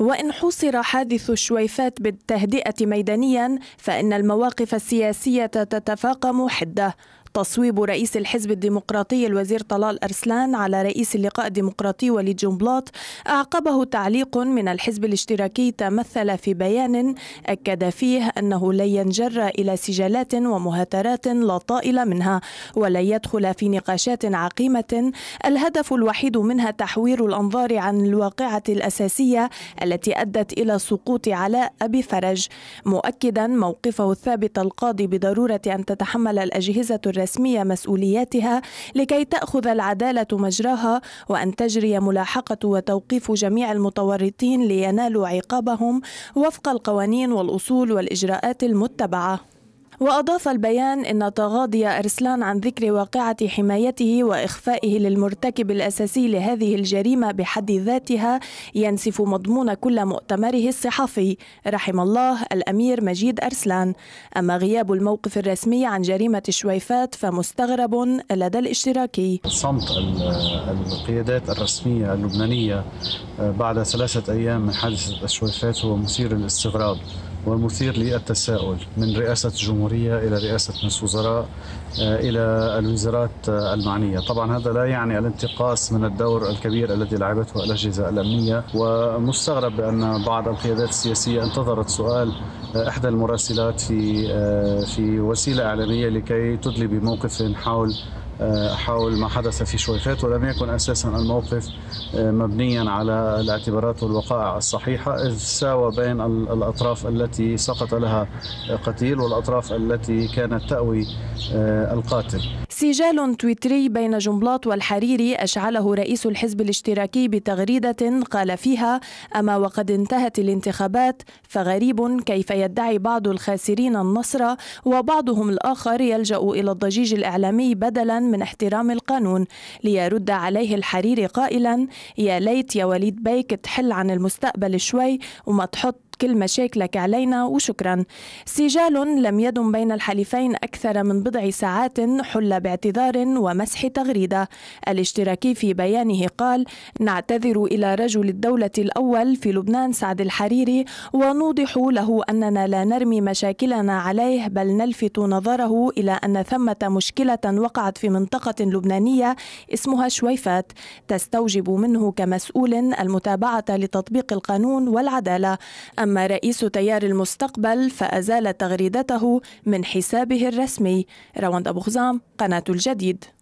وإن حصر حادث الشويفات بالتهدئة ميدانيا فإن المواقف السياسية تتفاقم حدة تصويب رئيس الحزب الديمقراطي الوزير طلال أرسلان على رئيس اللقاء الديمقراطي وليد جنبلاط أعقبه تعليق من الحزب الاشتراكي تمثل في بيان أكد فيه أنه لن ينجر إلى سجالات ومهاترات لا طائل منها ولن يدخل في نقاشات عقيمة الهدف الوحيد منها تحوير الأنظار عن الواقعة الأساسية التي أدت إلى سقوط علاء أبي فرج مؤكدا موقفه الثابت القاضي بضرورة أن تتحمل الأجهزة الرئيسية الرسمية مسؤولياتها لكي تأخذ العدالة مجراها وأن تجري ملاحقة وتوقيف جميع المتورطين لينالوا عقابهم وفق القوانين والأصول والإجراءات المتبعة وأضاف البيان أن تغاضي أرسلان عن ذكر واقعة حمايته وإخفائه للمرتكب الأساسي لهذه الجريمة بحد ذاتها ينسف مضمون كل مؤتمره الصحفي رحم الله الأمير مجيد أرسلان أما غياب الموقف الرسمي عن جريمة الشويفات فمستغرب لدى الاشتراكي صمت القيادات الرسمية اللبنانية آه، بعد ثلاثة أيام من حادثة الشويفات هو مثير للاستغراب والمثير للتساؤل من رئاسة الجمهورية إلى رئاسة مجلس وزراء آه، إلى الوزارات آه، المعنية طبعا هذا لا يعني الانتقاص من الدور الكبير الذي لعبته الأجهزة الأمنية ومستغرب بأن بعض القيادات السياسية انتظرت سؤال آه، إحدى المراسلات في في وسيلة إعلامية لكي تدلي بموقف حول آه، حول ما حدث في شويخات ولم يكن اساسا الموقف آه، مبنيا على الاعتبارات والوقائع الصحيحه اذ ساوى بين الاطراف التي سقط لها قتيل والاطراف التي كانت تاوي آه، القاتل سجال تويتري بين جنبلاط والحريري أشعله رئيس الحزب الاشتراكي بتغريدة قال فيها أما وقد انتهت الانتخابات فغريب كيف يدعي بعض الخاسرين النصر وبعضهم الآخر يلجأ إلى الضجيج الإعلامي بدلا من احترام القانون ليرد عليه الحريري قائلا يا ليت يا وليد بيك تحل عن المستقبل شوي وما تحط كل مشاكلك علينا وشكرا سجال لم يدم بين الحليفين أكثر من بضع ساعات حل باعتذار ومسح تغريدة الاشتراكي في بيانه قال نعتذر إلى رجل الدولة الأول في لبنان سعد الحريري ونوضح له أننا لا نرمي مشاكلنا عليه بل نلفت نظره إلى أن ثمة مشكلة وقعت في منطقة لبنانية اسمها شويفات تستوجب منه كمسؤول المتابعة لتطبيق القانون والعدالة أما أما رئيس تيار المستقبل فأزال تغريدته من حسابه الرسمي رواند أبو غزام قناة الجديد